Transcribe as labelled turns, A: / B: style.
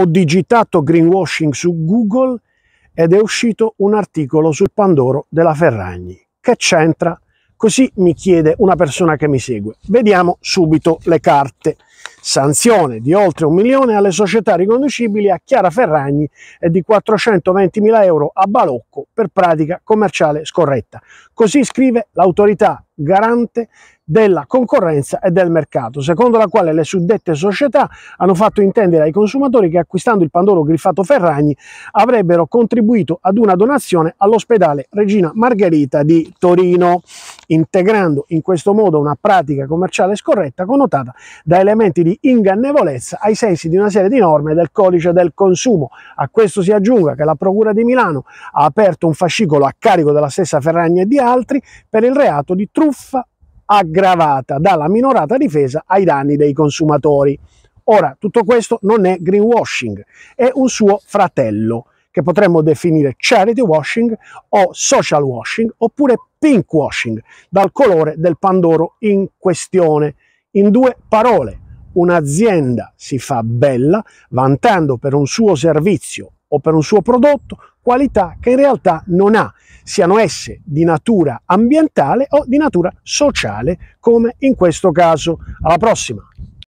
A: ho digitato greenwashing su Google ed è uscito un articolo sul Pandoro della Ferragni. Che c'entra? Così mi chiede una persona che mi segue. Vediamo subito le carte. Sanzione di oltre un milione alle società riconducibili a Chiara Ferragni e di 420 mila euro a Balocco per pratica commerciale scorretta. Così scrive l'autorità garante della concorrenza e del mercato, secondo la quale le suddette società hanno fatto intendere ai consumatori che acquistando il Pandoro griffato Ferragni avrebbero contribuito ad una donazione all'ospedale Regina Margherita di Torino integrando in questo modo una pratica commerciale scorretta connotata da elementi di ingannevolezza ai sensi di una serie di norme del codice del consumo. A questo si aggiunga che la Procura di Milano ha aperto un fascicolo a carico della stessa Ferragna e di altri per il reato di truffa aggravata dalla minorata difesa ai danni dei consumatori. Ora, tutto questo non è greenwashing, è un suo fratello, che potremmo definire charity washing o social washing oppure pinkwashing, dal colore del pandoro in questione. In due parole, un'azienda si fa bella vantando per un suo servizio o per un suo prodotto qualità che in realtà non ha, siano esse di natura ambientale o di natura sociale, come in questo caso. Alla prossima!